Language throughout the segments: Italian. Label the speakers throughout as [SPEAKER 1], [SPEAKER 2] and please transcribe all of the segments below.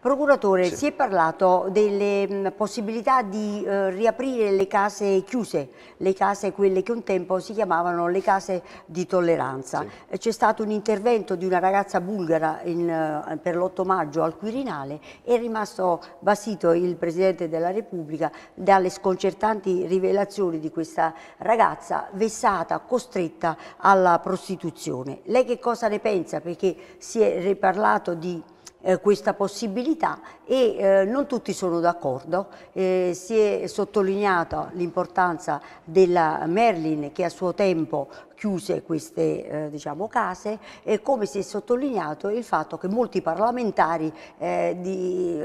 [SPEAKER 1] Procuratore, sì. si è parlato delle possibilità di eh, riaprire le case chiuse, le case quelle che un tempo si chiamavano le case di tolleranza. Sì. Eh, c'è stato un intervento di una ragazza bulgara in, eh, per l'8 maggio al Quirinale, e è rimasto basito il Presidente della Repubblica dalle sconcertanti rivelazioni di questa ragazza vessata, costretta alla prostituzione. Lei che cosa ne pensa? Perché si è parlato di eh, questa possibilità e eh, non tutti sono d'accordo. Eh, si è sottolineata l'importanza della Merlin che a suo tempo chiuse queste eh, diciamo, case e come si è sottolineato il fatto che molti parlamentari eh, di,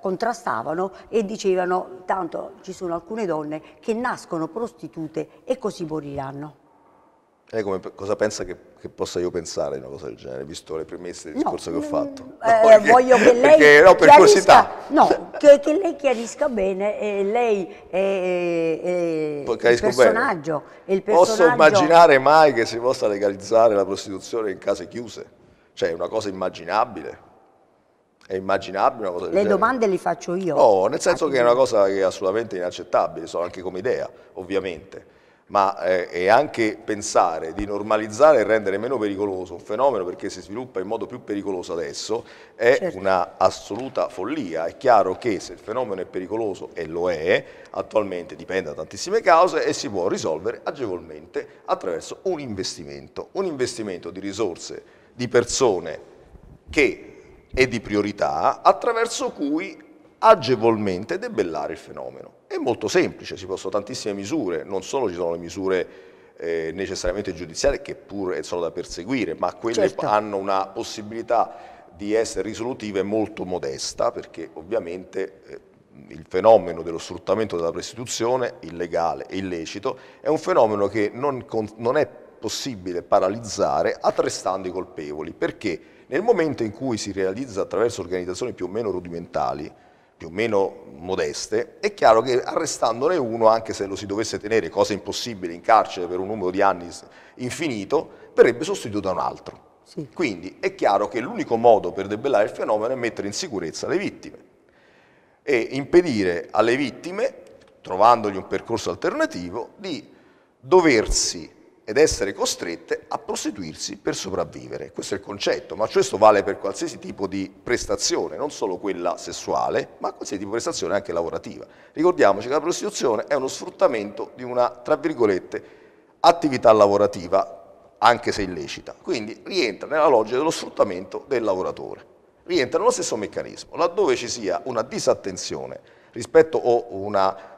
[SPEAKER 1] contrastavano e dicevano tanto ci sono alcune donne che nascono prostitute e così moriranno.
[SPEAKER 2] Lei come, cosa pensa che, che, possa io pensare di una cosa del genere, visto le premesse del discorso no, che ho mm, fatto?
[SPEAKER 1] Eh, no, perché, voglio che lei perché, no, per curiosità. No, che, che, lei chiarisca bene, eh, lei è, è, il, personaggio, il personaggio. Posso immaginare
[SPEAKER 2] mai che si possa legalizzare la prostituzione in case chiuse? Cioè è una cosa immaginabile? È immaginabile una cosa del Le genere?
[SPEAKER 1] domande le faccio io. No, nel senso ah, che è una
[SPEAKER 2] cosa che è assolutamente inaccettabile, so anche come idea, ovviamente ma è eh, anche pensare di normalizzare e rendere meno pericoloso un fenomeno perché si sviluppa in modo più pericoloso adesso è certo. una assoluta follia. È chiaro che se il fenomeno è pericoloso, e lo è, attualmente dipende da tantissime cause e si può risolvere agevolmente attraverso un investimento, un investimento di risorse, di persone che è di priorità attraverso cui agevolmente debellare il fenomeno. È molto semplice, ci possono tantissime misure, non solo ci sono le misure eh, necessariamente giudiziarie che pure sono da perseguire, ma quelle certo. hanno una possibilità di essere risolutive molto modesta perché ovviamente eh, il fenomeno dello sfruttamento della prostituzione illegale e illecito è un fenomeno che non, non è possibile paralizzare arrestando i colpevoli perché nel momento in cui si realizza attraverso organizzazioni più o meno rudimentali più o meno modeste, è chiaro che arrestandone uno, anche se lo si dovesse tenere, cosa impossibile, in carcere per un numero di anni infinito, verrebbe sostituito da un altro. Sì. Quindi è chiaro che l'unico modo per debellare il fenomeno è mettere in sicurezza le vittime e impedire alle vittime, trovandogli un percorso alternativo, di doversi ed essere costrette a prostituirsi per sopravvivere. Questo è il concetto, ma questo vale per qualsiasi tipo di prestazione, non solo quella sessuale, ma qualsiasi tipo di prestazione anche lavorativa. Ricordiamoci che la prostituzione è uno sfruttamento di una, tra virgolette, attività lavorativa, anche se illecita. Quindi rientra nella logica dello sfruttamento del lavoratore. Rientra nello stesso meccanismo, laddove ci sia una disattenzione rispetto o una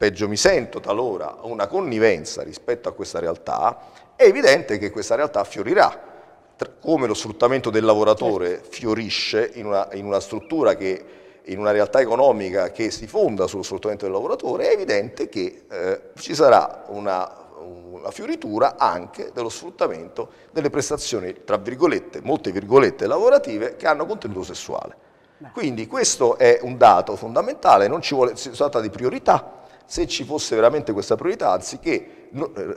[SPEAKER 2] peggio mi sento talora una connivenza rispetto a questa realtà, è evidente che questa realtà fiorirà. Come lo sfruttamento del lavoratore certo. fiorisce in una, in una struttura che in una realtà economica che si fonda sullo sfruttamento del lavoratore, è evidente che eh, ci sarà una, una, fioritura anche dello sfruttamento delle prestazioni, tra virgolette, molte virgolette lavorative che hanno contenuto sessuale. Quindi questo è un dato fondamentale, non ci vuole, si tratta di priorità, se ci fosse veramente questa priorità, anziché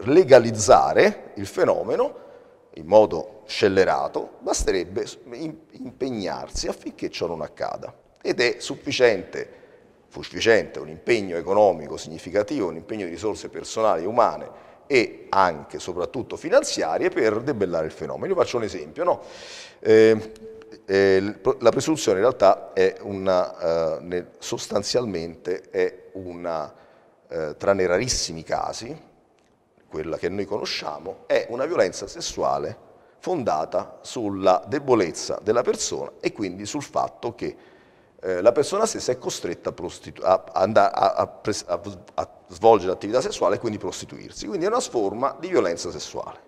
[SPEAKER 2] legalizzare il fenomeno in modo scellerato, basterebbe impegnarsi affinché ciò non accada. Ed è sufficiente, sufficiente un impegno economico significativo, un impegno di risorse personali umane e anche, soprattutto, finanziarie per debellare il fenomeno. Io faccio un esempio, no? Ehm, eh, eh, la presunzione in realtà è una, eh, sostanzialmente è una eh, tranne rarissimi casi, quella che noi conosciamo, è una violenza sessuale fondata sulla debolezza della persona e quindi sul fatto che eh, la persona stessa è costretta a, prostitu- a, a, a svolgere attività sessuale e quindi prostituirsi. Quindi è una forma di violenza sessuale,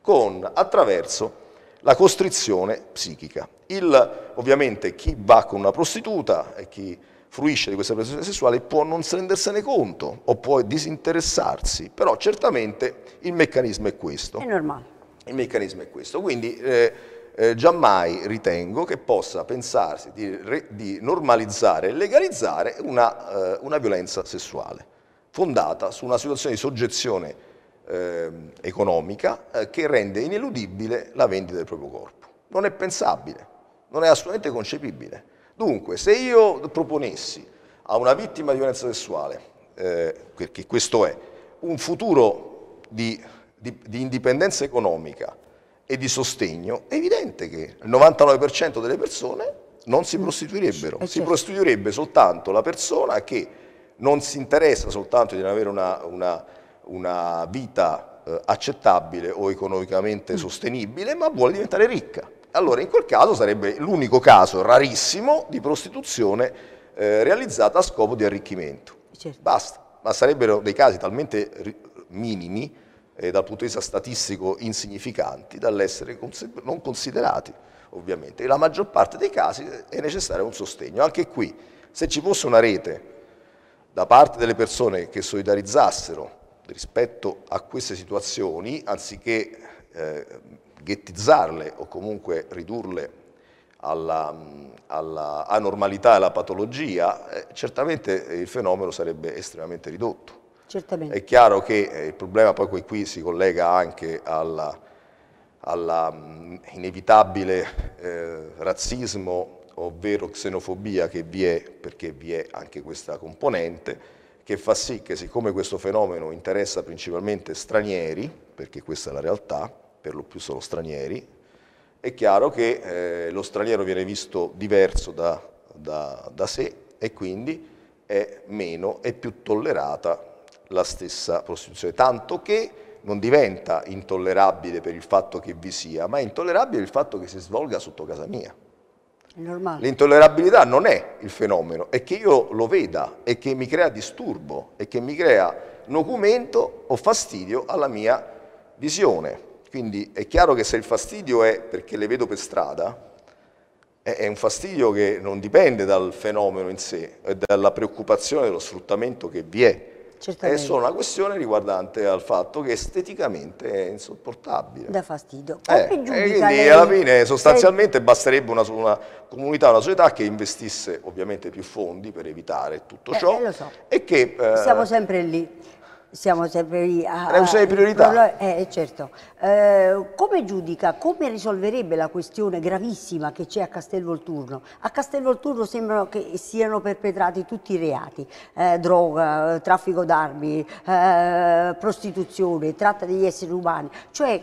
[SPEAKER 2] con, attraverso la costrizione psichica. Il, ovviamente chi va con una prostituta e chi fruisce di questa prestazione sessuale può non rendersene conto o può disinteressarsi, però certamente il meccanismo è questo. È normale. Il meccanismo è questo, quindi eh, eh, giammai ritengo che possa pensarsi di, re, di normalizzare e legalizzare una, eh, una, violenza sessuale fondata su una situazione di soggezione ehm, economica eh, che rende ineludibile la vendita del proprio corpo. Non è pensabile, non è assolutamente concepibile. Dunque, se io proponessi a una vittima di violenza sessuale, eh, perché questo è, un futuro di, di, di indipendenza economica e di sostegno, è evidente che il 99% delle persone non si mm. prostituirebbero, eh, si certo. prostituirebbe soltanto la persona che non si interessa soltanto di avere una, una, una vita eh, accettabile o economicamente mm. sostenibile, ma vuole diventare ricca allora in quel caso sarebbe l'unico caso rarissimo di prostituzione eh, realizzata a scopo di arricchimento. Certo. Basta, ma sarebbero dei casi talmente ri- minimi eh, dal punto di vista statistico insignificanti dall'essere cons- non considerati, ovviamente. E la maggior parte dei casi eh, è necessario un sostegno. Anche qui, se ci fosse una rete da parte delle persone che solidarizzassero rispetto a queste situazioni, anziché eh, ghettizzarle o comunque ridurle alla, mm, alla anormalità e alla patologia, eh, certamente il fenomeno sarebbe estremamente ridotto. Certamente. È chiaro che eh, il problema poi qui si collega anche alla, alla mm, inevitabile eh, razzismo ovvero xenofobia che vi è, perché vi è anche questa componente, che fa sì che siccome questo fenomeno interessa principalmente stranieri, perché questa è la realtà, per lo più sono stranieri, è chiaro che eh, lo straniero viene visto diverso da, da, da sé e quindi è meno e più tollerata la stessa prostituzione, tanto che non diventa intollerabile per il fatto che vi sia, ma è intollerabile il fatto che si svolga sotto casa mia. L'intollerabilità non è il fenomeno, è che io lo veda, e che mi crea disturbo, è che mi crea documento o fastidio alla mia visione. Quindi è chiaro che se il fastidio è perché le vedo per strada, è un fastidio che non dipende dal fenomeno in sé, è dalla preoccupazione dello sfruttamento che vi è.
[SPEAKER 1] Certamente. È solo
[SPEAKER 2] una questione riguardante al fatto che esteticamente è insopportabile. Da
[SPEAKER 1] fastidio. Eh, quindi lei... alla fine sostanzialmente
[SPEAKER 2] sei... basterebbe una, una, comunità, una società che investisse ovviamente più fondi per evitare tutto eh, ciò. Eh, so. E che... Eh, Siamo
[SPEAKER 1] sempre lì siamo sempre lì a... È una priorità. Eh, certo. Eh, come giudica, come risolverebbe la questione gravissima che c'è a Castelvolturno? A Castelvolturno sembrano che siano perpetrati tutti i reati, eh, droga, eh, traffico d'armi, eh, prostituzione, tratta degli esseri umani, cioè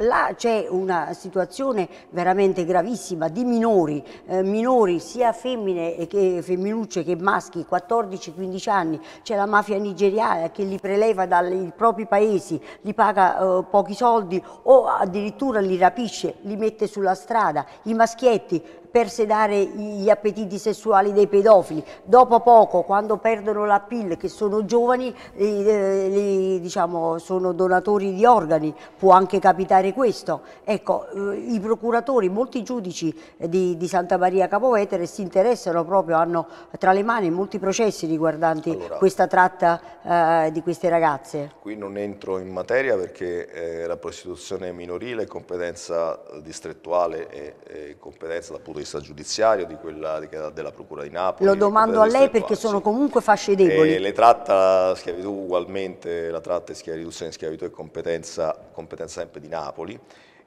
[SPEAKER 1] là c'è una situazione veramente gravissima di minori, eh, minori sia femmine che femminucce che maschi, 14-15 anni, c'è la mafia nigeriana che li preleva leva dai propri paesi, li paga eh, pochi soldi o addirittura li rapisce, li mette sulla strada. I maschietti per sedare gli appetiti sessuali dei pedofili. Dopo poco, quando perdono la PIL, che sono giovani, eh, li, diciamo, sono donatori di organi, può anche capitare questo. Ecco, eh, i procuratori, molti giudici eh, di, di Santa Maria Capovetere si interessano proprio, hanno tra le mani molti processi riguardanti allora, questa tratta eh, di queste ragazze.
[SPEAKER 2] Qui non entro in materia perché eh, la prostituzione minorile è competenza distrettuale e competenza dal punto di vista giudiziario, di quella della Procura di Napoli. Lo domando a lei perché sono
[SPEAKER 1] comunque fasce deboli. E le
[SPEAKER 2] tratta schiavitù ugualmente, la tratta e riduzione in schiavitù è competenza, competenza sempre di Napoli.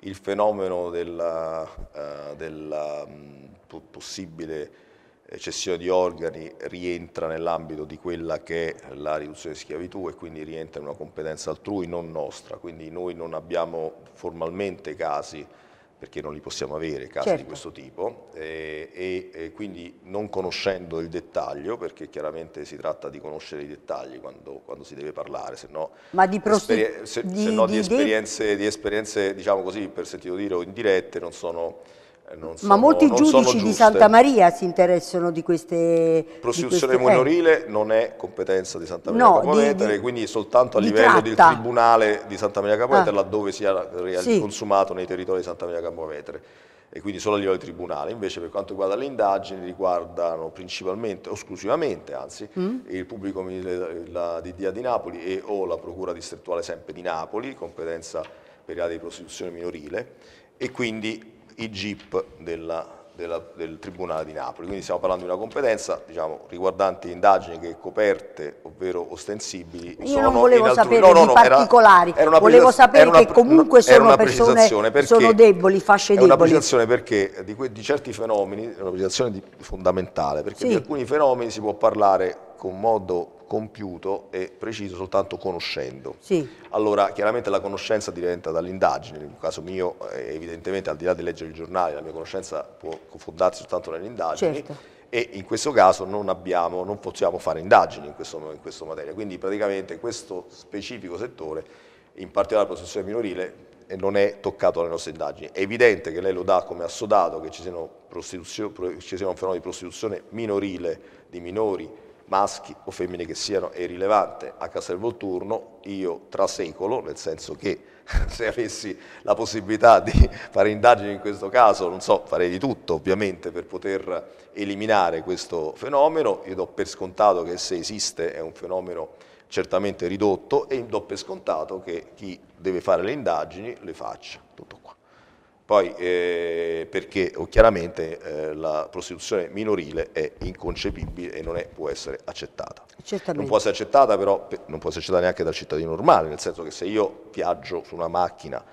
[SPEAKER 2] Il fenomeno della, uh, della mh, possibile cessione di organi rientra nell'ambito di quella che è la riduzione di schiavitù e quindi rientra in una competenza altrui, non nostra. Quindi noi non abbiamo formalmente casi perché non li possiamo avere casi certo. di questo tipo eh, e, e, quindi non conoscendo il dettaglio, perché chiaramente si tratta di conoscere i dettagli quando, quando si deve parlare, se no di, esperi se, di, se no di, di esperienze, esperienze, diciamo così, per sentito dire, o indirette non sono eh, sono, Ma molti giudici di Santa Maria
[SPEAKER 1] si interessano di queste... Prostituzione di queste, eh.
[SPEAKER 2] minorile eh. non è competenza di Santa Maria no, Capovetere, di, di, quindi soltanto a livello tratta. del Tribunale di Santa Maria Capovetere, ah. laddove sia sì. consumato nei territori di Santa Maria Capovetere e quindi solo a livello di tribunale, invece per quanto riguarda le indagini riguardano principalmente, esclusivamente anzi, mm. il pubblico la DDA di Napoli e o la procura distrettuale sempre di Napoli, competenza per i reati di prostituzione minorile e quindi i GIP della, della, del Tribunale di Napoli. Quindi stiamo parlando di una competenza diciamo, riguardante indagini che coperte, ovvero ostensibili,
[SPEAKER 1] Io non volevo sapere altru... no, no, no, particolari, era, era volevo sapere una, che comunque sono persone sono deboli, fasce deboli. È una precisazione
[SPEAKER 2] perché di, que, di certi fenomeni, è una precisazione di, fondamentale, perché sì. di alcuni fenomeni si può parlare con modo compiuto e preciso soltanto conoscendo. Sì. Allora chiaramente la conoscenza diventa dall'indagine, nel caso mio eh, evidentemente al di là di leggere il giornale la mia conoscenza può fondarsi soltanto nell'indagine. Certo e in questo caso non, abbiamo, non possiamo fare indagini in questo, in questo, materia. Quindi praticamente questo specifico settore, in particolare la protezione minorile, eh, non è toccato dalle nostre indagini. È evidente che lei lo dà come assodato che ci sia un fenomeno di prostituzione minorile di minori maschi o femmine che siano, è irrilevante. A Volturno io trasecolo, nel senso che se avessi la possibilità di fare indagini in questo caso, non so, farei di tutto ovviamente per poter eliminare questo fenomeno. Io do per scontato che se esiste è un fenomeno certamente ridotto e do per scontato che chi deve fare le indagini le faccia. Tutto poi eh, perché oh, chiaramente eh, la prostituzione minorile è inconcepibile e non è, può essere accettata. Certamente. Non può essere accettata però, non può essere accettata neanche dal cittadino normale, nel senso che se io viaggio su una macchina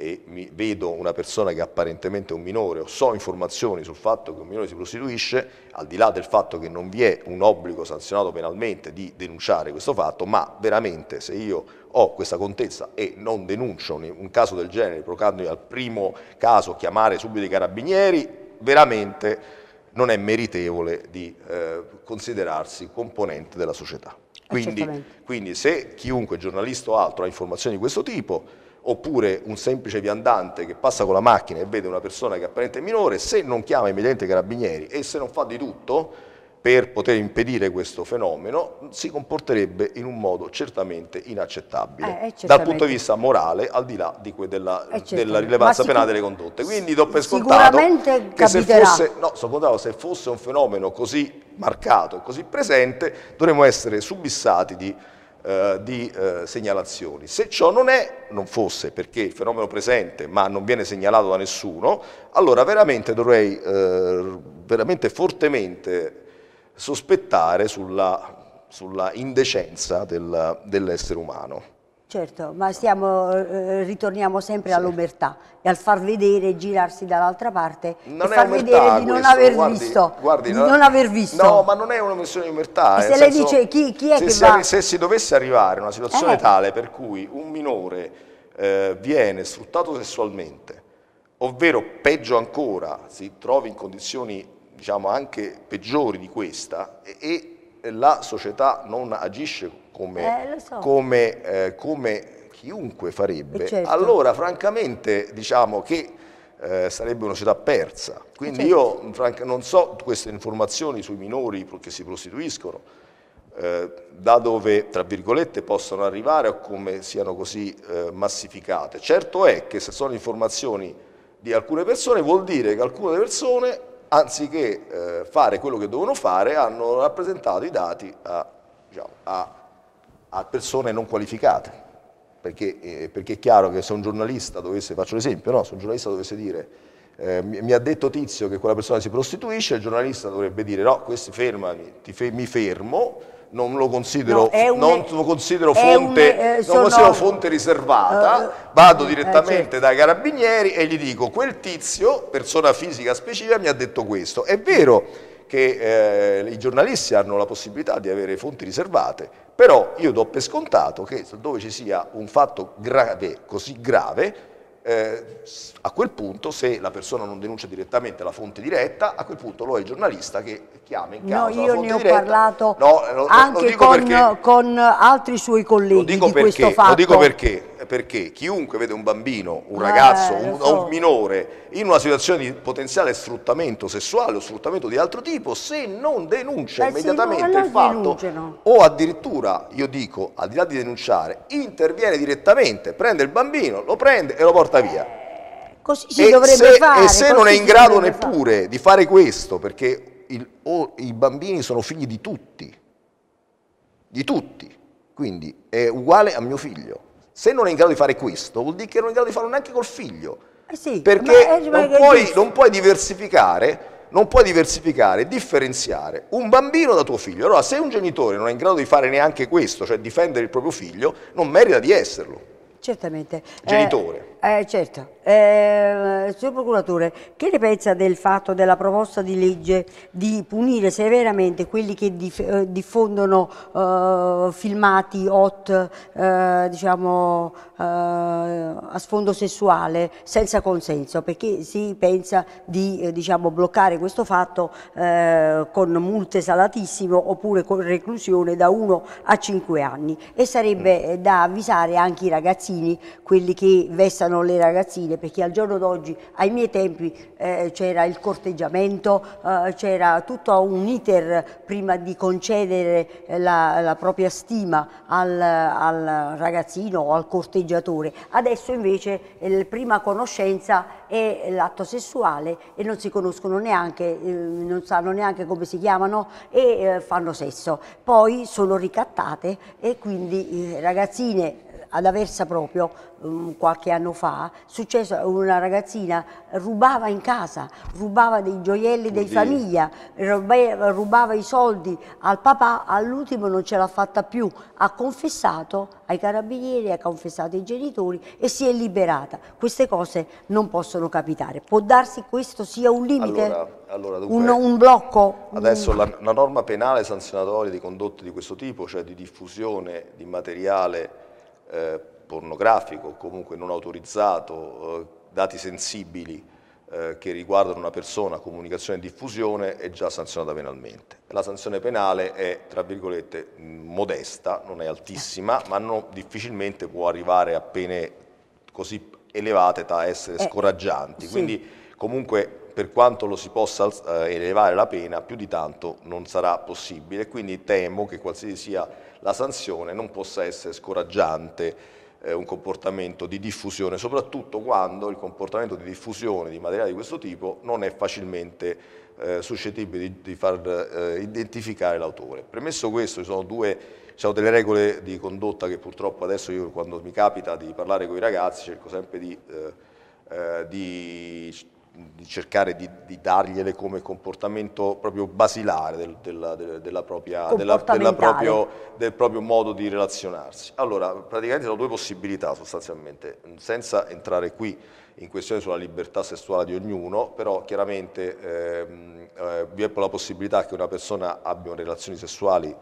[SPEAKER 2] e mi, vedo una persona che apparentemente è un minore o so informazioni sul fatto che un minore si prostituisce, al di là del fatto che non vi è un obbligo sanzionato penalmente di denunciare questo fatto, ma veramente se io ho questa contezza e non denuncio un, caso del genere, procandomi al primo caso chiamare subito i carabinieri, veramente non è meritevole di eh, considerarsi componente della società. Quindi, quindi se chiunque giornalista o altro ha informazioni di questo tipo, oppure un semplice viandante che passa con la macchina e vede una persona che è apparente minore, se non chiama immediatamente i carabinieri e se non fa di tutto per poter impedire questo fenomeno, si comporterebbe in un modo certamente inaccettabile eh, certamente. dal punto di vista morale, al di là di della, della, rilevanza penale delle condotte. Quindi do per scontato
[SPEAKER 1] che se fosse,
[SPEAKER 2] no, scontato, se fosse un fenomeno così marcato, così presente, dovremmo essere subissati di eh, di eh, segnalazioni. Se ciò non è, non fosse perché il fenomeno presente ma non viene segnalato da nessuno, allora veramente dovrei eh, veramente fortemente sospettare sulla, sulla indecenza del, dell'essere umano.
[SPEAKER 1] Certo, ma stiamo, eh, ritorniamo sempre sì. all'omertà e al far vedere, girarsi dall'altra parte non e far vedere di questo, non aver guardi, visto.
[SPEAKER 2] Guardi, non, non, aver visto. No, ma non è una missione di omertà. Eh, se lei senso, dice chi, chi è se, che se, va... Se si dovesse arrivare a una situazione eh. tale per cui un minore eh, viene sfruttato sessualmente, ovvero peggio ancora, si trovi in condizioni diciamo anche peggiori di questa e, e la società non agisce come, eh, so. come, eh, come chiunque farebbe, eh, certo. allora francamente diciamo che eh, sarebbe una società persa. Eh, Quindi certo. io franca, non so queste informazioni sui minori che si prostituiscono, eh, da dove, tra virgolette, possono arrivare o come siano così eh, massificate. Certo è che se sono informazioni di alcune persone vuol dire che alcune persone anziché eh, fare quello che dovevano fare, hanno rappresentato i dati a, diciamo, a, a persone non qualificate. Perché, eh, perché, è chiaro che se un giornalista dovesse, faccio l'esempio, no? se un giornalista dovesse dire eh, mi, mi, ha detto tizio che quella persona si prostituisce, il giornalista dovrebbe dire no, questi fermami, fe mi fermo, non lo considero, no, un, non lo considero, fonte, un, eh, non considero fonte, riservata, uh, vado eh, direttamente eh, certo. dai carabinieri e gli dico quel tizio, persona fisica specifica, mi ha detto questo. È vero che eh, i giornalisti hanno la possibilità di avere fonti riservate, però io do per scontato che dove ci sia un fatto grave, così grave, eh, a quel punto, se la persona non denuncia direttamente la fonte diretta, a quel punto lo è il giornalista che chiama in causa no, io ne ho parlato no,
[SPEAKER 1] lo, anche lo con, perché, con, altri suoi colleghi lo dico, perché, lo dico
[SPEAKER 2] perché, perché chiunque vede un bambino, un eh, ragazzo eh, so. o un minore in una situazione di potenziale sfruttamento sessuale o sfruttamento di altro tipo, se non denuncia Beh, immediatamente sì, il fatto denunciano. o addirittura, io dico, al di là di denunciare, interviene direttamente, prende il bambino, lo prende e lo porta via. Eh,
[SPEAKER 1] così si e dovrebbe se, fare. E se non è in grado
[SPEAKER 2] neppure fare. di fare questo, perché il, oh, i bambini sono figli di tutti, di tutti, quindi è uguale a mio figlio se non è in grado di fare questo, vuol dire che non è in grado di farlo neanche col figlio. Eh sì, perché non puoi, non puoi diversificare non puoi diversificare, differenziare un bambino da tuo figlio. Allora, se un genitore non è in grado di fare neanche questo, cioè difendere il proprio figlio, non merita di esserlo.
[SPEAKER 1] Certamente. Genitore. Eh... Eh, certo. Eh, signor Procuratore, che ne pensa del fatto della proposta di legge di punire severamente quelli che dif eh, diffondono eh, filmati hot eh, diciamo, eh, a sfondo sessuale senza consenso? Perché si pensa di diciamo, bloccare questo fatto con multe salatissime oppure con reclusione da 1 a 5 anni e sarebbe da avvisare anche i ragazzini, quelli che vestano portano le ragazzine, perché al giorno d'oggi, ai miei tempi, eh, c'era il corteggiamento, eh, c'era tutto un iter prima di concedere eh, la, la propria stima al, al, ragazzino o al corteggiatore. Adesso invece la prima conoscenza è l'atto sessuale e non si conoscono neanche, eh, non sanno neanche come si chiamano e eh, fanno sesso. Poi sono ricattate e quindi ragazzine ad Aversa proprio um, qualche anno fa, successo una ragazzina rubava in casa, rubava dei gioielli Oddio. dei famiglia, rubava, rubava i soldi al papà, all'ultimo non ce l'ha fatta più, ha confessato ai carabinieri, ha confessato ai genitori e si è liberata. Queste cose non possono capitare. Può darsi questo sia un limite? Allora,
[SPEAKER 2] allora, dunque, un, un,
[SPEAKER 1] blocco? Adesso la,
[SPEAKER 2] la norma penale sanzionatoria di condotte di questo tipo, cioè di diffusione di materiale eh, pornografico, comunque non autorizzato, eh, dati sensibili eh, che riguardano una persona, comunicazione e diffusione, è già sanzionata penalmente. La sanzione penale è, tra virgolette, mm, modesta, non è altissima, ma non, difficilmente può arrivare a pene così elevate da essere eh, scoraggianti. Quindi comunque per quanto lo si possa eh, elevare la pena, più di tanto non sarà possibile. Quindi temo che qualsiasi sia la sanzione non possa essere scoraggiante eh, un comportamento di diffusione, soprattutto quando il comportamento di diffusione di materiale di questo tipo non è facilmente eh, suscettibile di, di far eh, identificare l'autore. Premesso questo, ci sono due ci sono delle regole di condotta che purtroppo adesso io quando mi capita di parlare con i ragazzi cerco sempre di, eh, eh, di di cercare di, di, dargliele come comportamento proprio basilare del, della, della propria, della, proprio, del proprio modo di relazionarsi. Allora, praticamente sono due possibilità sostanzialmente, senza entrare qui in questione sulla libertà sessuale di ognuno, però chiaramente ehm, eh, vi è la possibilità che una persona abbia relazioni sessuali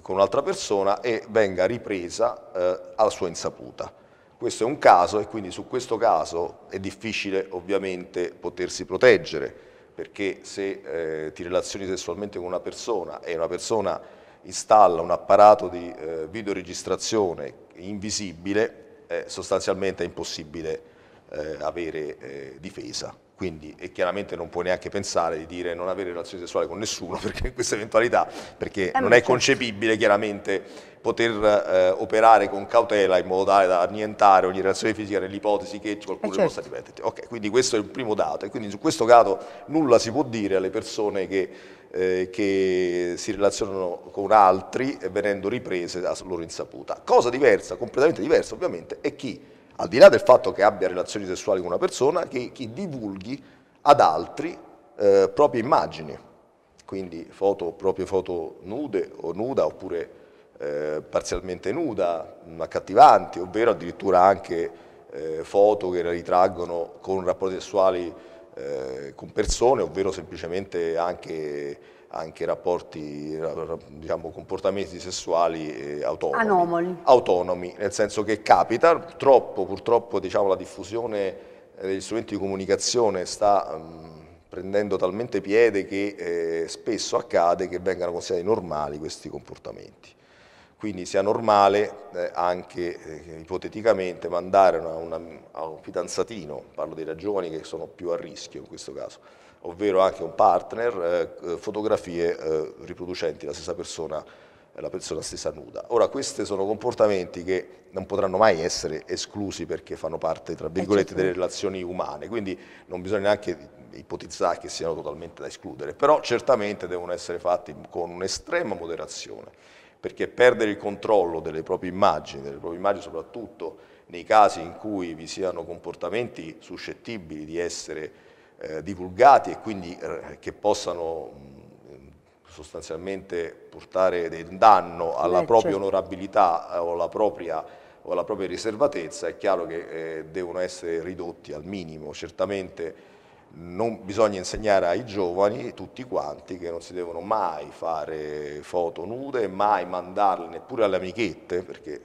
[SPEAKER 2] con un'altra persona e venga ripresa eh, alla sua insaputa. Questo è un caso e quindi su questo caso è difficile ovviamente potersi proteggere, perché se eh, ti relazioni sessualmente con una persona e una persona installa un apparato di eh, videoregistrazione invisibile, eh, sostanzialmente è impossibile eh, avere eh, difesa quindi e chiaramente non puoi neanche pensare di dire non avere relazioni sessuali con nessuno perché in questa eventualità perché eh, è non certo. è concepibile chiaramente poter eh, operare con cautela in modo tale da annientare ogni relazione fisica nell'ipotesi che qualcuno eh, certo. possa ripetere. Ok, quindi questo è il primo dato e quindi su questo dato nulla si può dire alle persone che, eh, che si relazionano con altri venendo riprese a loro insaputa. Cosa diversa, completamente diversa ovviamente, è chi al di là del fatto che abbia relazioni sessuali con una persona, che, che divulghi ad altri eh, proprie immagini, quindi foto, proprie foto nude o nuda oppure eh, parzialmente nuda, accattivanti, ovvero addirittura anche eh, foto che ritraggono con rapporti sessuali eh, con persone, ovvero semplicemente anche anche rapporti, diciamo, comportamenti sessuali eh, autonomi, Anomali. autonomi, nel senso che capita, troppo, purtroppo diciamo, la diffusione eh, degli strumenti di comunicazione sta mh, mm, prendendo talmente piede che eh, spesso accade che vengano considerati normali questi comportamenti. Quindi sia normale eh, anche eh, ipoteticamente mandare una, una, a un fidanzatino, parlo dei ragioni che sono più a rischio in questo caso, ovvero anche un partner, eh, eh, fotografie eh, riproducenti la stessa persona, la persona stessa nuda. Ora, questi sono comportamenti che non potranno mai essere esclusi perché fanno parte, tra eh, virgolette, certo. delle relazioni umane, quindi non bisogna neanche ipotizzare che siano totalmente da escludere, però certamente devono essere fatti con un'estrema moderazione, perché perdere il controllo delle proprie immagini, delle proprie immagini soprattutto nei casi in cui vi siano comportamenti suscettibili di essere eh, divulgati e quindi eh, che possano sostanzialmente portare del danno alla Beh, propria certo. onorabilità eh, o alla propria, o alla propria, riservatezza, è chiaro che eh, devono essere ridotti al minimo. Certamente non bisogna insegnare ai giovani, tutti quanti, che non si devono mai fare foto nude, mai mandarle neppure alle amichette, perché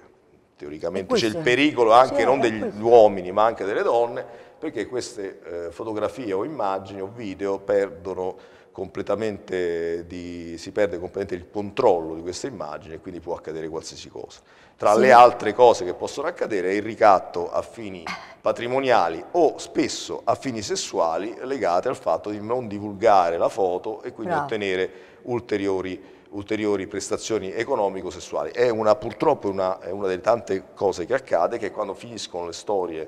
[SPEAKER 2] teoricamente c'è il pericolo anche non degli uomini ma anche delle donne, perché queste eh, fotografie o immagini o video perdono completamente di, si perde completamente il controllo di questa immagine e quindi può accadere qualsiasi cosa. Tra sì. le altre cose che possono accadere è il ricatto a fini patrimoniali o spesso a fini sessuali legate al fatto di non divulgare la foto e quindi Bravo. ottenere ulteriori ulteriori prestazioni economico-sessuali. È una, purtroppo una, è una delle tante cose che accade che quando finiscono le storie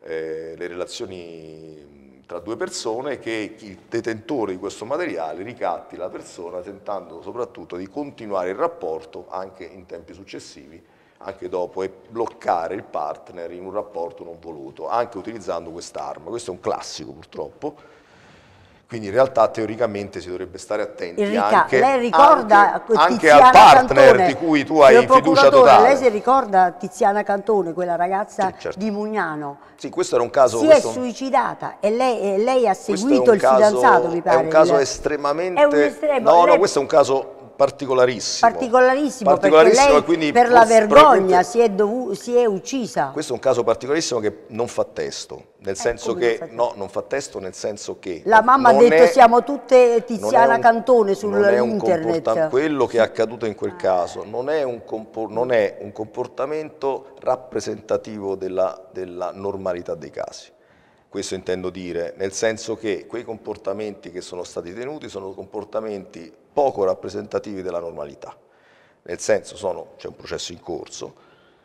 [SPEAKER 2] eh, le relazioni tra due persone che il detentore di questo materiale ricatti la persona tentando soprattutto di continuare il rapporto anche in tempi successivi, anche dopo, e bloccare il partner in un rapporto non voluto, anche utilizzando quest'arma. Questo è un classico purtroppo quindi in realtà teoricamente si dovrebbe stare attenti Enrica, anche, lei ricorda anche, anche al partner Cantone, di cui tu hai fiducia totale. Lei si
[SPEAKER 1] ricorda Tiziana Cantone, quella ragazza sì, certo. di Mugnano?
[SPEAKER 2] Sì, questo era un caso... Si questo... è
[SPEAKER 1] suicidata e lei, lei ha seguito il caso, fidanzato, mi pare. È un caso
[SPEAKER 2] estremamente... È un estremo. No, no, questo è un caso particolarissimo. Particolarissimo, particolarissimo perché lei per la vergogna si
[SPEAKER 1] è, si è, uccisa.
[SPEAKER 2] Questo è un caso particolarissimo che non fa testo, nel eh, senso che, no, non fa testo nel senso che... La mamma ha detto è, siamo
[SPEAKER 1] tutte Tiziana un, Cantone sull'internet.
[SPEAKER 2] Quello che è accaduto in quel ah. caso non è un, compor non è un comportamento rappresentativo della, della normalità dei casi questo intendo dire, nel senso che quei comportamenti che sono stati tenuti sono comportamenti poco rappresentativi della normalità, nel senso sono, c'è un processo in corso,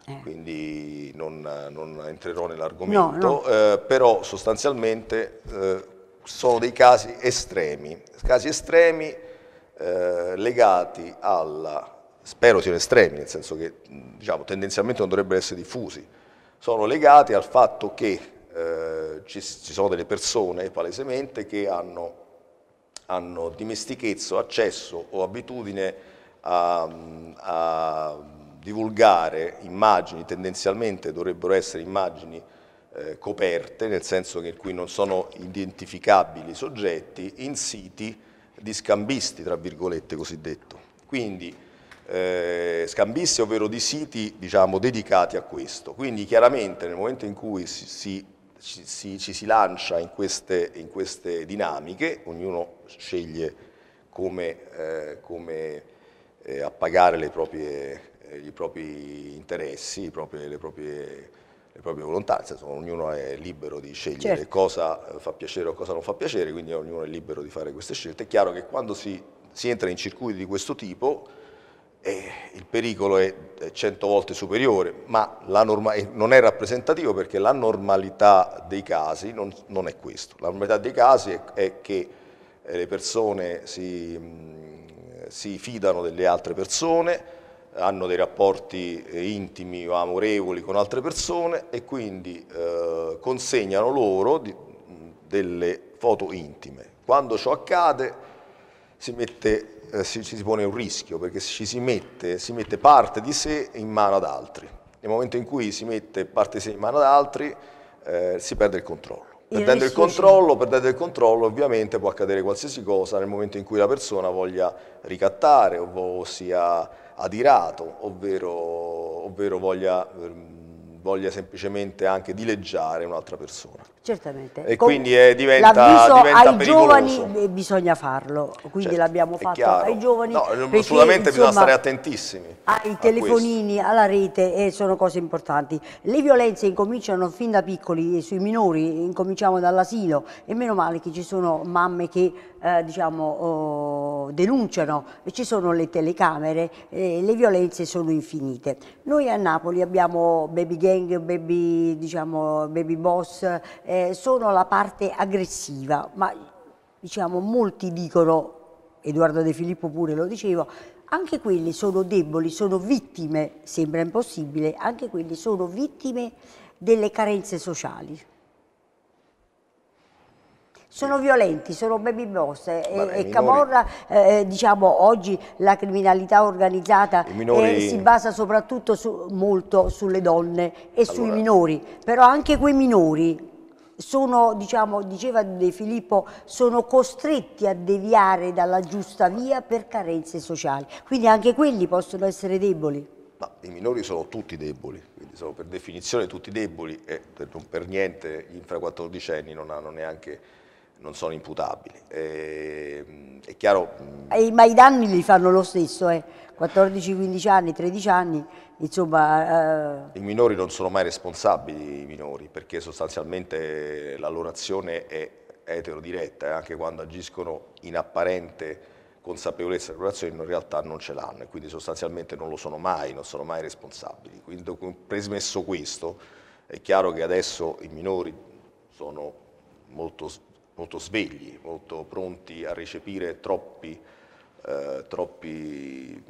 [SPEAKER 2] eh. quindi non, non, entrerò nell'argomento, no, no. Eh, però sostanzialmente eh, sono dei casi estremi, casi estremi eh, legati alla, spero siano estremi, nel senso che diciamo, tendenzialmente non dovrebbero essere diffusi, sono legati al fatto che eh, ci, ci sono delle persone palesemente che hanno hanno dimestichezza, accesso o abitudine a, a divulgare immagini, tendenzialmente dovrebbero essere immagini eh, coperte, nel senso che in cui non sono identificabili i soggetti, in siti di scambisti, tra virgolette cosiddetto. Quindi eh, scambisti, ovvero di siti diciamo, dedicati a questo. Quindi chiaramente nel momento in cui si, si ci si, ci si lancia in queste, in queste, dinamiche, ognuno sceglie come, eh, come eh, appagare proprie, eh, i propri interessi, proprie, le, proprie, le proprie, volontà, nel ognuno è libero di scegliere certo. cosa eh, fa piacere o cosa non fa piacere, quindi ognuno è libero di fare queste scelte. È chiaro che quando si, si entra in circuiti di questo tipo eh, il pericolo è 100 eh, volte superiore, ma non è rappresentativo perché la normalità dei casi non, non è questo. La normalità dei casi è, è che eh, le persone si, mm, si, fidano delle altre persone, hanno dei rapporti eh, intimi o amorevoli con altre persone e quindi eh, consegnano loro di, mm, delle foto intime. Quando ciò accade si mette eh, ci, si pone un rischio, perché ci si mette, si mette parte di sé in mano ad altri. Nel momento in cui si mette parte di sé in mano ad altri, eh, si perde il controllo. Perdendo il, controllo, perdendo il controllo ovviamente può accadere qualsiasi cosa nel momento in cui la persona voglia ricattare o sia adirato, ovvero, ovvero voglia ehm, voglia semplicemente anche dileggiare un'altra persona.
[SPEAKER 1] Certamente. E Con quindi è, eh, diventa, diventa ai pericoloso. giovani eh, bisogna farlo, quindi certo, l'abbiamo fatto chiaro. ai giovani. No, perché, assolutamente insomma, bisogna stare
[SPEAKER 2] attentissimi.
[SPEAKER 1] Ai telefonini, alla rete, eh, sono cose importanti. Le violenze incominciano fin da piccoli, sui minori, incominciamo dall'asilo e meno male che ci sono mamme che eh, diciamo, oh, denunciano, ci sono le telecamere, le violenze sono infinite. Noi a Napoli abbiamo baby gang, baby, diciamo, baby boss, eh, sono la parte aggressiva, ma diciamo, molti dicono, Edoardo De Filippo pure lo diceva, anche quelli sono deboli, sono vittime, sembra impossibile, anche quelli sono vittime delle carenze sociali sono violenti, sono baby boss eh, e, e Camorra, eh, eh, diciamo oggi la criminalità organizzata minori... eh, si basa soprattutto su, molto sulle donne e allora... sui minori, però anche quei minori sono, diciamo, diceva De Filippo, sono costretti a deviare dalla giusta via per carenze sociali, quindi anche quelli possono essere deboli.
[SPEAKER 2] Ma i minori sono tutti deboli, quindi sono per definizione tutti deboli e per, non per niente gli infra 14 anni non hanno neanche non sono imputabili. E, ehm, è chiaro...
[SPEAKER 1] Ma i danni li fanno lo stesso, eh. 14, 15 anni, 13 anni, insomma...
[SPEAKER 2] Eh... I minori non sono mai responsabili, minori, perché sostanzialmente la loro azione è eterodiretta, eh, anche quando agiscono in apparente consapevolezza della loro azione, in realtà non ce l'hanno e quindi sostanzialmente non lo sono mai, non sono mai responsabili. Quindi presmesso questo, è chiaro che adesso i minori sono molto molto svegli, molto pronti a recepire troppi, eh, troppi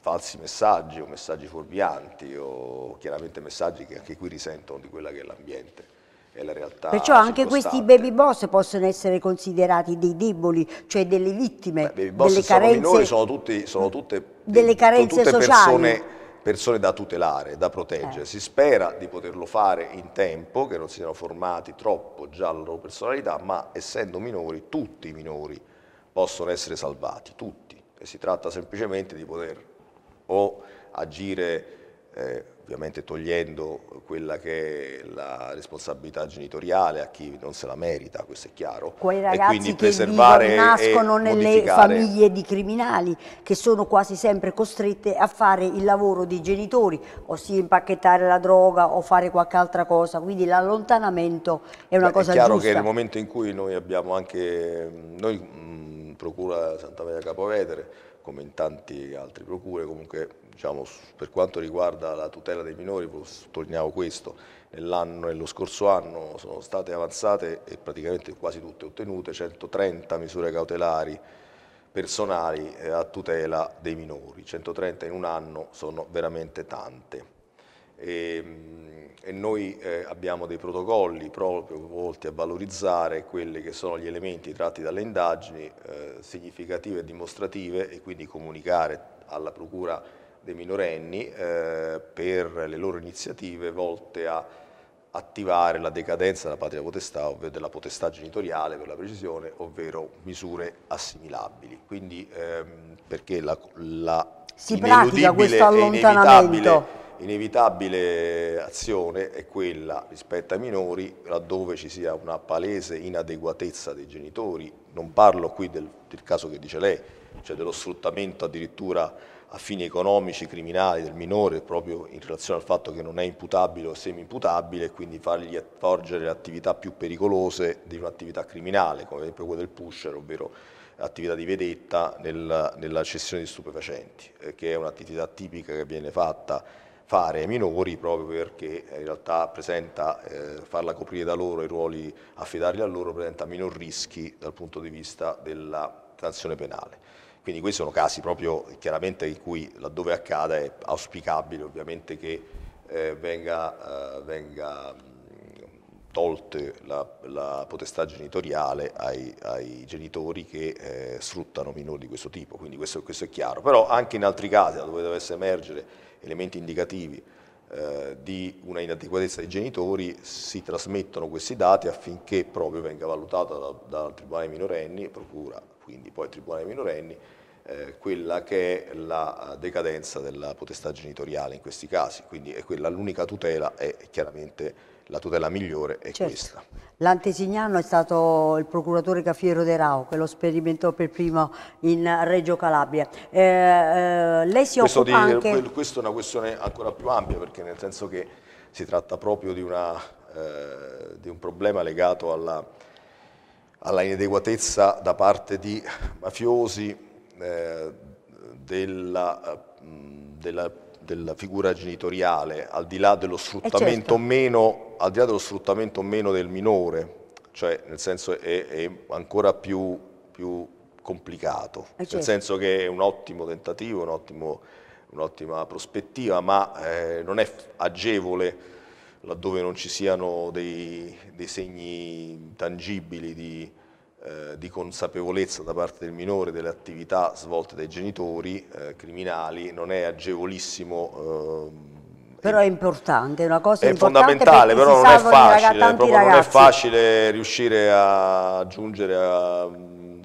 [SPEAKER 2] falsi messaggi o messaggi fuorvianti o chiaramente messaggi che anche qui risentono di quella che è l'ambiente. e la realtà Perciò anche questi
[SPEAKER 1] baby boss possono essere considerati dei deboli, cioè delle vittime, Beh, delle carenze, sono minori, sono
[SPEAKER 2] tutti, sono tutte, delle carenze sono tutte sociali. persone persone da tutelare, da proteggere. Eh. Si spera di poterlo fare in tempo, che non siano formati troppo già la loro personalità, ma essendo minori, tutti i minori possono essere salvati, tutti. E si tratta semplicemente di poter o agire eh, ovviamente togliendo quella che è la responsabilità genitoriale a chi non se la merita, questo è chiaro. Quei ragazzi che vivono, nascono nelle famiglie
[SPEAKER 1] di criminali che sono quasi sempre costrette a fare il lavoro dei genitori, ossia impacchettare la droga o fare qualche altra cosa, quindi l'allontanamento è una Beh, cosa giusta. È chiaro giusta. che nel
[SPEAKER 2] momento in cui noi abbiamo anche, noi mh, Procura Santa Maria Capovedere, come in tanti altri procure, comunque diciamo, per quanto riguarda la tutela dei minori, sottolineiamo questo, nello scorso anno sono state avanzate e praticamente quasi tutte ottenute 130 misure cautelari personali eh, a tutela dei minori, 130 in un anno sono veramente tante. E, ehm, e noi eh, abbiamo dei protocolli proprio volti a valorizzare quelli che sono gli elementi tratti dalle indagini eh, significative e dimostrative e quindi comunicare alla Procura dei minorenni eh, per le loro iniziative volte a attivare la decadenza della patria potestà, ovvero della potestà genitoriale per la precisione, ovvero misure assimilabili. Quindi ehm, perché la, la si pratica questo allontanamento inevitabile azione è quella rispetto ai minori laddove ci sia una palese inadeguatezza dei genitori, non parlo qui del, del caso che dice lei, cioè dello sfruttamento addirittura a fini economici, criminali del minore, proprio in relazione al fatto che non è imputabile o semi-imputabile, e quindi fargli forgere le attività più pericolose di un'attività criminale, come ad esempio quella del pusher, ovvero attività di vedetta nella, nella cessione di stupefacenti, eh, che è un'attività tipica che viene fatta fare ai minori proprio perché in realtà presenta, eh, farla coprire da loro i ruoli, affidarli a loro presenta minor rischi dal punto di vista della sanzione penale. Quindi questi sono casi proprio chiaramente in cui laddove accada è auspicabile ovviamente che eh, venga, eh, venga tolte la, la, potestà genitoriale ai, ai genitori che eh, sfruttano minori di questo tipo, quindi questo, questo, è chiaro. Però anche in altri casi, dove dovesse emergere elementi indicativi eh, di una inadeguatezza dei genitori, si trasmettono questi dati affinché proprio venga valutata dal da Tribunale minorenni, procura quindi poi tribunale dei minorenni, eh, quella che è la decadenza della potestà genitoriale in questi casi, quindi è quella l'unica tutela è chiaramente la tutela migliore è certo. questa.
[SPEAKER 1] L'antesignano è stato il procuratore Cafiero De Rao che lo sperimentò per primo in Reggio Calabria. Eh, eh, lei si questo occupa di, anche...
[SPEAKER 2] Questa è una questione ancora più ampia perché nel senso che si tratta proprio di, una, eh, di un problema legato alla alla inadeguatezza da parte di mafiosi eh, della, della, della, figura genitoriale, al di là dello sfruttamento o eh, certo. meno, meno, del minore, cioè nel senso è, è ancora più, più complicato, eh, certo. nel senso che è un ottimo tentativo, un'ottima un prospettiva, ma eh, non è agevole laddove non ci siano dei, dei segni tangibili di, eh, di, consapevolezza da parte del minore delle attività svolte dai genitori eh, criminali, non è agevolissimo. Eh,
[SPEAKER 1] però è importante, è una cosa è fondamentale, però non è, facile, non è
[SPEAKER 2] facile riuscire a giungere a,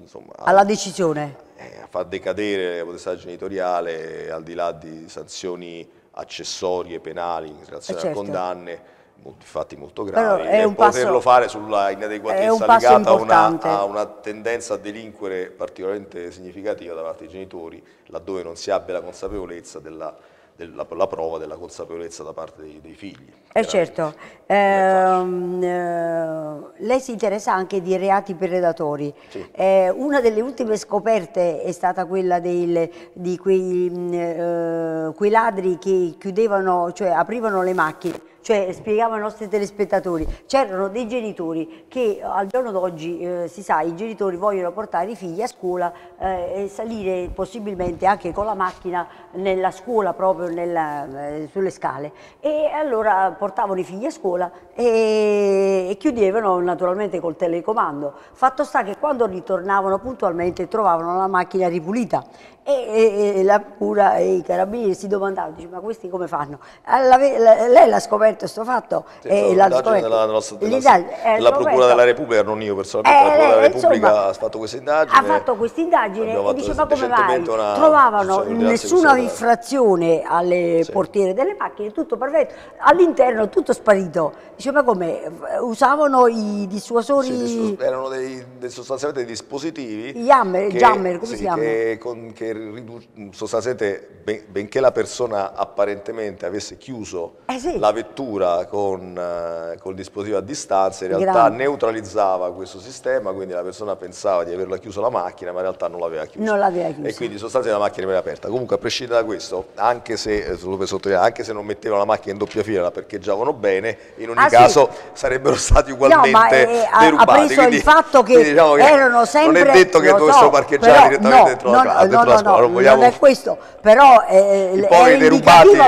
[SPEAKER 1] insomma, alla decisione.
[SPEAKER 2] Eh, a far decadere la potestà genitoriale al di là di sanzioni accessorie penali in eh, relazione certo. a condanne fatti molto gravi e ecco, poterlo passo, fare sulla inadeguatezza legata a una, a una, tendenza a delinquere particolarmente significativa da parte dei genitori laddove non si abbia la consapevolezza della della, la prova della consapevolezza da parte dei, dei figli.
[SPEAKER 1] Eh certo, ehm, eh, lei si interessa anche di reati predatori, Sì. Eh, una delle ultime scoperte è stata quella del, di quei, mm, eh, quei ladri che chiudevano, cioè aprivano le macchine cioè spiegavo ai nostri telespettatori, c'erano dei genitori che eh, al giorno d'oggi, eh, si sa, i genitori vogliono portare i figli a scuola eh, e salire possibilmente anche con la macchina nella scuola, proprio nella, eh, sulle scale. E allora portavano i figli a scuola e, e chiudevano naturalmente col telecomando. Fatto sta che quando ritornavano puntualmente trovavano la macchina ripulita e, e, e la cura e i carabinieri si domandavano, dice, ma questi come fanno? Alla, la, lei l'ha scoperto scoperto questo fatto sì, e l'ha Della, nostra,
[SPEAKER 2] della, eh, della, Procura della Repubblica, non io personalmente, eh, la Procura della eh, Repubblica insomma, ha fatto questa indagine. Ha fatto
[SPEAKER 1] questa indagine e diceva come mai trovavano diciamo, nessuna infrazione alle sì. portiere delle macchine, tutto perfetto, all'interno tutto sparito. Diceva come usavano i dissuasori... Sì,
[SPEAKER 2] erano dei, dei, sostanzialmente dei dispositivi... Jammer, che, jammer come sì, si chiama? Che, con, che sostanzialmente ben, benché la persona apparentemente avesse chiuso eh la vettura apertura con eh, col dispositivo a distanza in realtà Grande. neutralizzava questo sistema, quindi la persona pensava di averla chiusa la macchina, ma in realtà non l'aveva chiusa.
[SPEAKER 1] Non l'aveva chiusa. E
[SPEAKER 2] quindi sostanzialmente la macchina era aperta. Comunque a prescindere da questo, anche se, eh, anche se non mettevano la macchina in doppia fila, la parcheggiavano bene, in ogni ah, caso sì. sarebbero stati ugualmente no, ma, eh, eh derubati. Ha preso quindi, il fatto che, diciamo che erano sempre... Non è detto che dovessero so, parcheggiare direttamente no, dentro, non, la, dentro no, la scuola, non, vogliamo... non è
[SPEAKER 1] questo, però eh, eh era, indicativo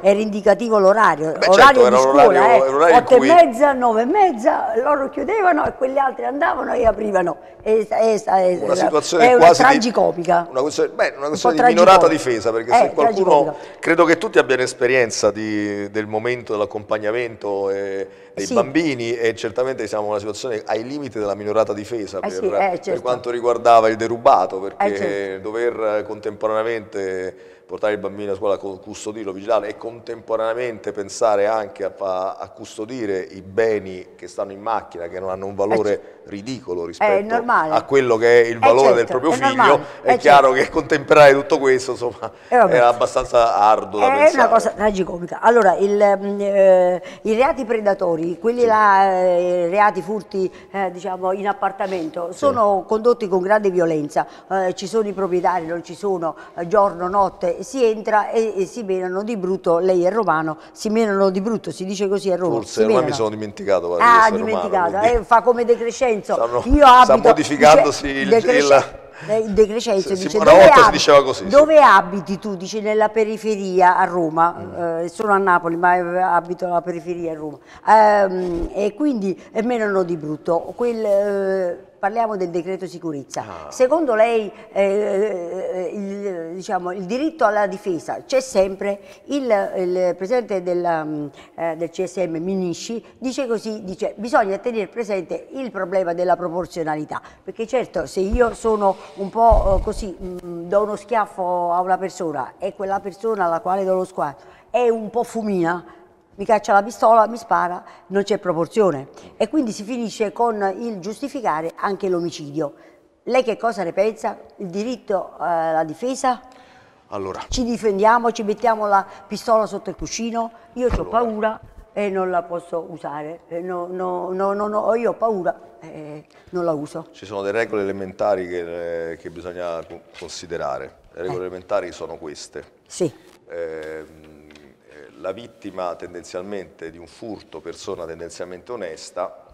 [SPEAKER 1] era indicativo l'orario Beh, certo, orario certo, di scuola, eh, otto cui... e mezza, nove e mezza, loro chiudevano e quegli altri andavano e aprivano. E, e, e, una situazione è quasi tragicomica. Di,
[SPEAKER 2] una questione, beh, una questione un di minorata difesa, perché eh, se qualcuno, credo che tutti abbiano esperienza di, del momento dell'accompagnamento dei sì. bambini e certamente siamo in una situazione ai limiti della minorata difesa eh per, sì, eh, certo. per quanto riguardava il derubato, perché eh, certo. dover contemporaneamente portare il bambino a scuola, custodirlo, vigilare e contemporaneamente pensare anche a, a, custodire i beni che stanno in macchina, che non hanno un valore eh, ridicolo rispetto a quello che è il eh, valore certo, eh, certo, del proprio figlio, è, è, chiaro certo. che contemperare tutto questo insomma, eh, era abbastanza arduo da è eh, pensare. È una
[SPEAKER 1] cosa tragicomica. Allora, il, mm, eh, i reati predatori, quelli sì. là, i reati furti diciamo, in appartamento, sono condotti con grande violenza, ci sono i proprietari, non ci sono, giorno, notte, si entra e, e, si menano di brutto, lei è romano, si menano di brutto, si dice così a Roma. Forse ormai mi sono
[SPEAKER 2] dimenticato. Guarda, ah, dimenticato, romano,
[SPEAKER 1] eh, fa come decrescenzo. sta modificandosi il, il, il De Crescenzo dice una volta abiti, si
[SPEAKER 2] diceva così dove
[SPEAKER 1] sì. abiti tu? Dice nella periferia a Roma mm. eh, sono a Napoli ma eh, abito alla periferia a Roma eh, e quindi è meno di brutto Quel, eh, parliamo del decreto sicurezza ah. secondo lei eh, eh, il, diciamo, il, diritto alla difesa c'è sempre il, il presidente della, del CSM Minisci dice così dice bisogna tenere presente il problema della proporzionalità perché certo se io sono un po' eh, così, mm, do uno schiaffo a una persona e quella persona alla quale do lo schiaffo è un po' fumina, mi caccia la pistola, mi spara, non c'è proporzione. E quindi si finisce con il giustificare anche l'omicidio. Lei che cosa ne pensa? Il diritto alla eh, difesa? Allora. Ci difendiamo, ci mettiamo la pistola sotto il cuscino, io allora. ho paura e non la posso usare, eh, no, no, no, io ho paura, eh, non la uso.
[SPEAKER 2] Ci sono delle regole elementari che, eh, che bisogna considerare. Le regole eh. elementari sono queste. Sì. Ehm, eh, la vittima tendenzialmente di un furto, persona tendenzialmente onesta,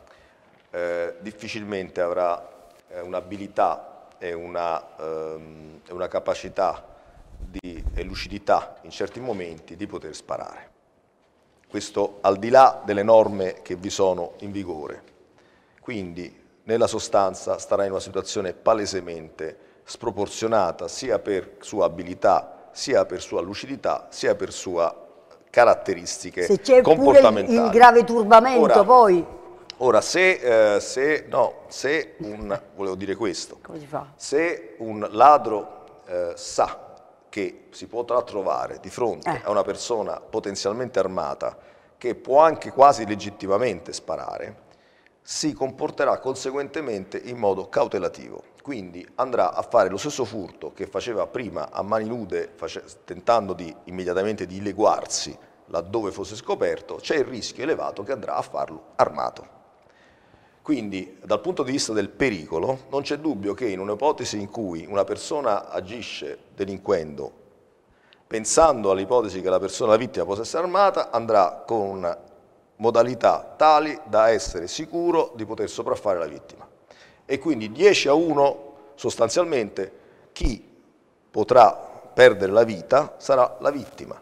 [SPEAKER 2] eh, difficilmente avrà eh, un'abilità e una, ehm, una capacità di, e lucidità in certi momenti di poter sparare questo al di là delle norme che vi sono in vigore. Quindi nella sostanza starà in una situazione palesemente sproporzionata sia per sua abilità, sia per sua lucidità, sia per sue caratteristiche se c'è comportamentali. Pure il grave
[SPEAKER 1] turbamento ora, poi.
[SPEAKER 2] Ora, se, eh, se, no, se un, volevo dire questo, se un ladro eh, sa che si potrà trovare di fronte eh. a una persona potenzialmente armata che può anche quasi legittimamente sparare, si comporterà conseguentemente in modo cautelativo. Quindi andrà a fare lo stesso furto che faceva prima a mani nude, tentando di, immediatamente di leguarsi laddove fosse scoperto, c'è il rischio elevato che andrà a farlo armato. Quindi dal punto di vista del pericolo non c'è dubbio che in un'ipotesi in cui una persona agisce delinquendo pensando all'ipotesi che la persona la vittima possa essere armata andrà con modalità tali da essere sicuro di poter sopraffare la vittima. E quindi 10 a 1 sostanzialmente chi potrà perdere la vita sarà la vittima.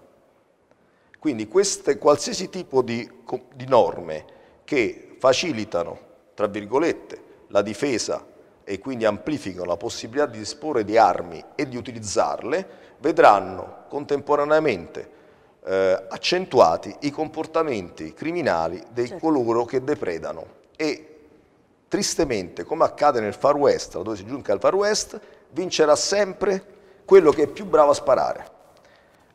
[SPEAKER 2] Quindi queste, qualsiasi tipo di, di norme che facilitano, tra virgolette, la difesa e quindi amplificano la possibilità di disporre di armi e di utilizzarle, vedranno contemporaneamente eh, accentuati i comportamenti criminali dei certo. coloro che depredano e tristemente come accade nel Far West, dove si giunge al Far West, vincerà sempre quello che è più bravo a sparare.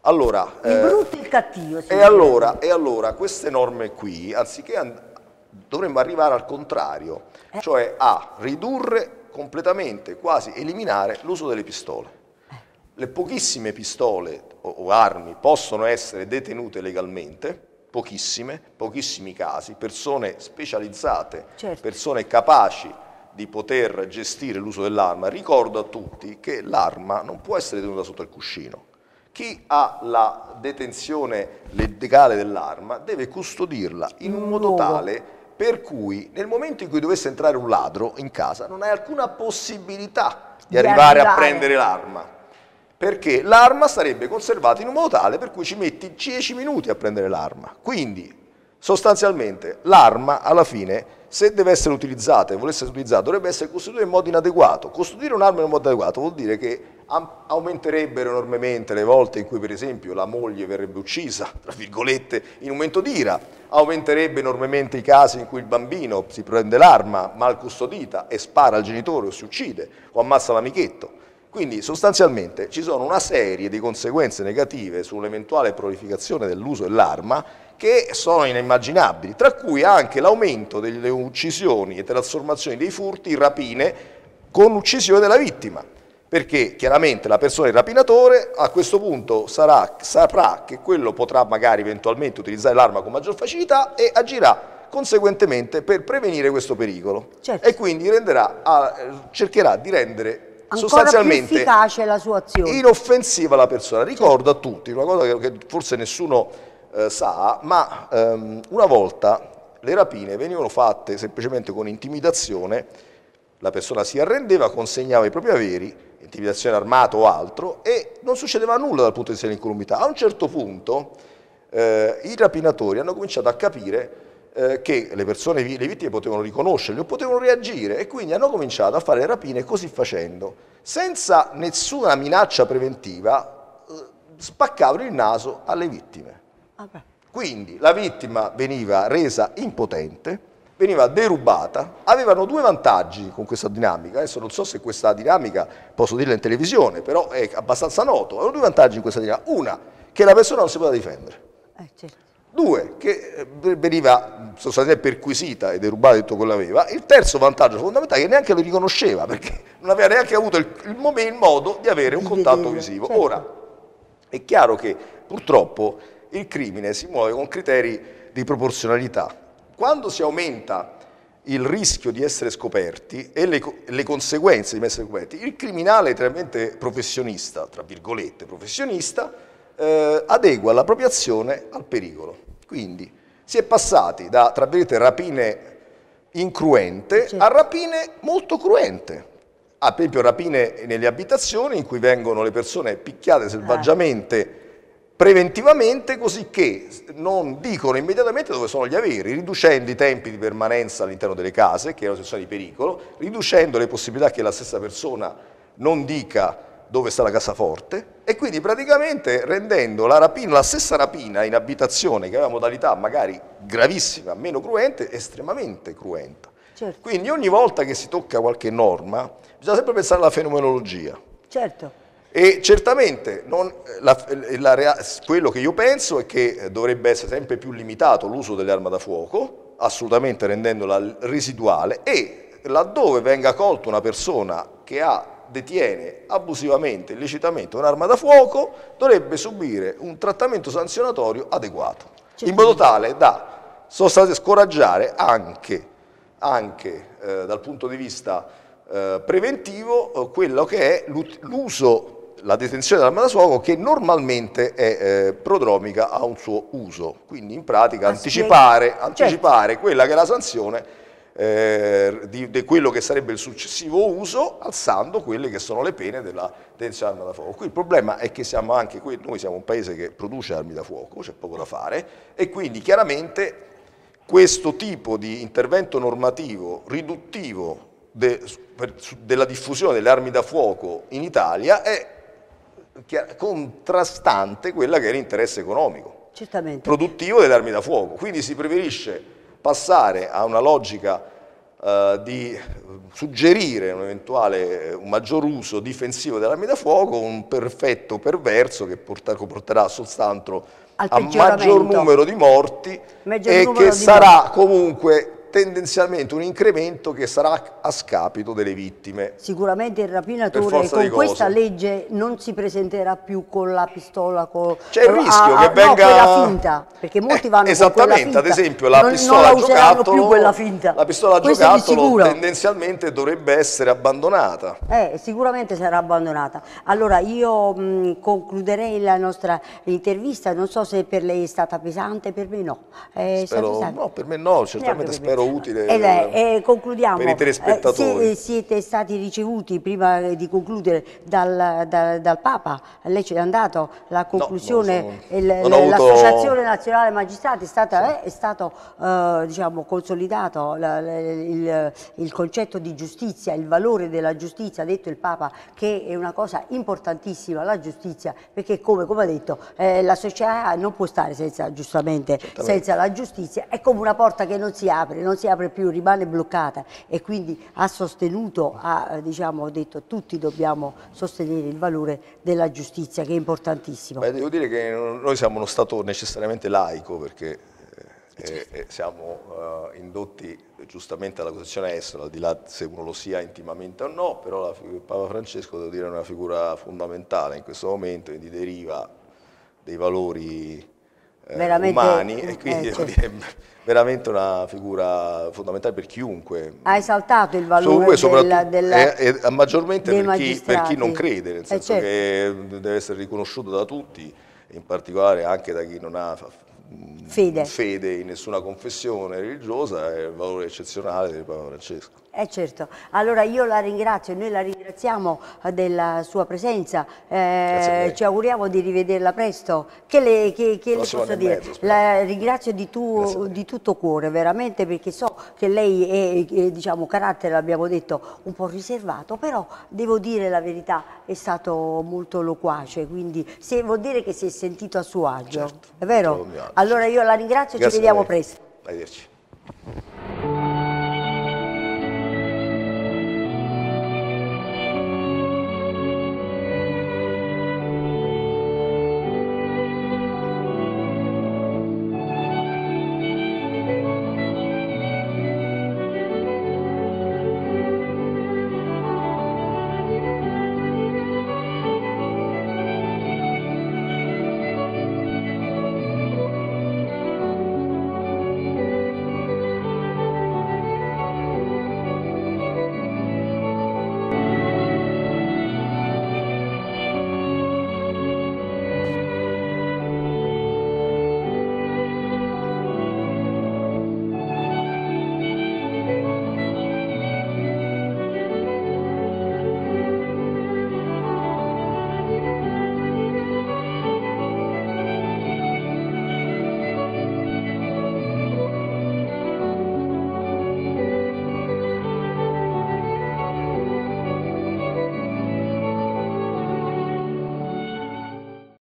[SPEAKER 2] Allora, il eh, brutto
[SPEAKER 1] e il cattivo. E allora, e
[SPEAKER 2] allora, queste norme qui, anziché dovremmo arrivare al contrario, eh. cioè a ridurre completamente, quasi eliminare l'uso delle pistole le pochissime pistole o, o armi possono essere detenute legalmente, pochissime, pochissimi casi, persone specializzate, certo. persone capaci di poter gestire l'uso dell'arma. Ricordo a tutti che l'arma non può essere tenuta sotto il cuscino. Chi ha la detenzione legale dell'arma deve custodirla in un modo tale per cui nel momento in cui dovesse entrare un ladro in casa non hai alcuna possibilità di, di arrivare, arrivare a prendere l'arma perché l'arma sarebbe conservata in un modo tale per cui ci metti 10 minuti a prendere l'arma. Quindi, sostanzialmente, l'arma alla fine, se deve essere utilizzata e volesse essere utilizzata, dovrebbe essere costruita in modo inadeguato. Costruire un'arma in modo adeguato vuol dire che aumenterebbero enormemente le volte in cui, per esempio, la moglie verrebbe uccisa, tra virgolette, in un momento d'ira, aumenterebbe enormemente i casi in cui il bambino si prende l'arma mal custodita e spara al genitore o si uccide o ammazza l'amichetto quindi sostanzialmente ci sono una serie di conseguenze negative sull'eventuale prolificazione dell'uso dell'arma che sono inimmaginabili, tra cui anche l'aumento delle uccisioni e trasformazioni dei furti in rapine con uccisione della vittima, perché chiaramente la persona, il rapinatore, a questo punto sarà, saprà che quello potrà magari eventualmente utilizzare l'arma con maggior facilità e agirà conseguentemente per prevenire questo pericolo certo. e quindi renderà, cercherà di rendere sostanzialmente
[SPEAKER 1] efficace la sua azione.
[SPEAKER 2] Inoffensiva la persona. Ricordo a tutti una cosa che, forse nessuno eh, sa, ma ehm, una volta le rapine venivano fatte semplicemente con intimidazione, la persona si arrendeva, consegnava i propri averi, intimidazione armata o altro, e non succedeva nulla dal punto di vista dell'incolumità. A un certo punto eh, i rapinatori hanno cominciato a capire eh, che le persone, le vittime potevano riconoscerli o potevano reagire e quindi hanno cominciato a fare rapine così facendo, senza nessuna minaccia preventiva, eh, spaccavano il naso alle vittime. Ah quindi la vittima veniva resa impotente, veniva derubata, avevano due vantaggi con questa dinamica, adesso non so se questa dinamica posso dirla in televisione, però è abbastanza noto, avevano due vantaggi in questa dinamica, una che la persona non si poteva difendere, eh, certo. Due, che eh, veniva sostanzialmente perquisita e derubata tutto quello che aveva. Il terzo vantaggio fondamentale è che neanche lo riconosceva, perché non aveva neanche avuto il, il, il modo di avere un contatto visivo. Certo. Ora, è chiaro che purtroppo il crimine si muove con criteri di proporzionalità. Quando si aumenta il rischio di essere scoperti e le, le, conseguenze di essere scoperti. Il criminale, è professionista, tra virgolette, professionista, eh, adegua l'appropriazione al pericolo. Quindi si è passati da, tra virgolette, rapine incruente a certo. rapine molto cruente. Ad ah, esempio rapine nelle abitazioni in cui vengono le persone picchiate eh. selvaggiamente ah. preventivamente così che non dicono immediatamente dove sono gli averi, riducendo i tempi di permanenza all'interno delle case, che è una situazione di pericolo, riducendo le possibilità che la stessa persona non dica dove sta la casaforte e quindi praticamente rendendo la, rapina, la stessa rapina in abitazione che aveva modalità magari gravissima, meno cruente, estremamente cruenta. Certo. Quindi ogni volta che si tocca qualche norma bisogna sempre pensare alla fenomenologia. Certo. E certamente non, eh, la, eh, la, quello che io penso è che eh, dovrebbe essere sempre più limitato l'uso delle armi da fuoco, assolutamente rendendola residuale e laddove venga colta una persona che ha detiene abusivamente, illecitamente un'arma da fuoco dovrebbe subire un trattamento sanzionatorio adeguato, certo. in modo tale da scoraggiare anche, anche eh, dal punto di vista eh, preventivo eh, quello che è l'uso la detenzione dell'arma da fuoco che normalmente è eh, prodromica a un suo uso, quindi in pratica anticipare, certo. anticipare quella che è la sanzione eh, di, di, quello che sarebbe il successivo uso, alzando quelle che sono le pene della tensione arma da fuoco. Qui il problema è che siamo anche qui, noi siamo un paese che produce armi da fuoco, c'è poco da fare, e quindi chiaramente questo tipo di intervento normativo riduttivo de, per, della diffusione delle armi da fuoco in Italia è contrastante quella che è l'interesse economico, Certamente. produttivo delle armi da fuoco. Quindi si preferisce passare a una logica eh, di suggerire un eventuale eh, un maggior uso difensivo delle da fuoco, un perfetto perverso che porta, porterà soltanto a maggior numero di morti
[SPEAKER 1] e che sarà morti.
[SPEAKER 2] comunque tendenzialmente un incremento che sarà a scapito delle vittime.
[SPEAKER 1] Sicuramente il rapinatore con questa legge non si presenterà più con la pistola con C'è il ah, rischio a, ah, che venga no, finta, perché molti eh, vanno esattamente, ad esempio la non, pistola non la giocattolo più quella
[SPEAKER 2] finta. La pistola Questo giocattolo tendenzialmente dovrebbe essere abbandonata.
[SPEAKER 1] Eh, sicuramente sarà abbandonata. Allora io mh, concluderei la nostra intervista, non so se per lei è stata pesante, per me no. Eh, è Spero, no,
[SPEAKER 2] per me no, certamente spero spero utile eh beh,
[SPEAKER 1] eh, concludiamo. per i telespettatori. Eh, siete stati ricevuti, prima eh, di concludere, dal, dal, dal Papa, lei ce l'ha andato, la conclusione, no, l'Associazione avuto... Nazionale Magistrati è, stata, sì. Eh, è stato eh, diciamo, consolidato la, la, il, il concetto di giustizia, il valore della giustizia, ha detto il Papa che è una cosa importantissima la giustizia, perché come, come ha detto eh, la società non può stare senza, giustamente, senza la giustizia, è come una porta che non si apre, non si apre più, rimane bloccata e quindi ha sostenuto, ha eh, diciamo, detto tutti dobbiamo sostenere il valore della giustizia che è importantissimo. Beh, devo
[SPEAKER 2] dire che noi siamo uno Stato necessariamente laico perché eh, certo. eh, siamo eh, indotti giustamente alla posizione estera, al di là se uno lo sia intimamente o no, però il Papa Francesco devo dire è una figura fondamentale in questo momento e di deriva dei valori
[SPEAKER 1] eh, umani e quindi eh, certo.
[SPEAKER 2] è veramente una figura fondamentale per chiunque.
[SPEAKER 1] Ha esaltato il valore della, della, è,
[SPEAKER 2] è, maggiormente per chi, per chi, non crede, nel eh, senso certo. che deve essere riconosciuto da tutti, in particolare anche da chi non ha fede, fede in nessuna confessione religiosa, è un valore eccezionale di Papa Francesco.
[SPEAKER 1] Eh certo, allora io la ringrazio, noi la ringraziamo eh, della sua presenza, eh, ci auguriamo di rivederla presto, che le, che, che le posso dire? Mezzo, la ringrazio di, tu, di, tutto cuore veramente perché so che lei è, è diciamo, carattere, l'abbiamo detto, un po' riservato, però devo dire la verità, è stato molto loquace, quindi se, vuol dire che si è sentito a suo agio, certo, è vero? Allora io la ringrazio e ci vediamo presto.
[SPEAKER 2] Arrivederci.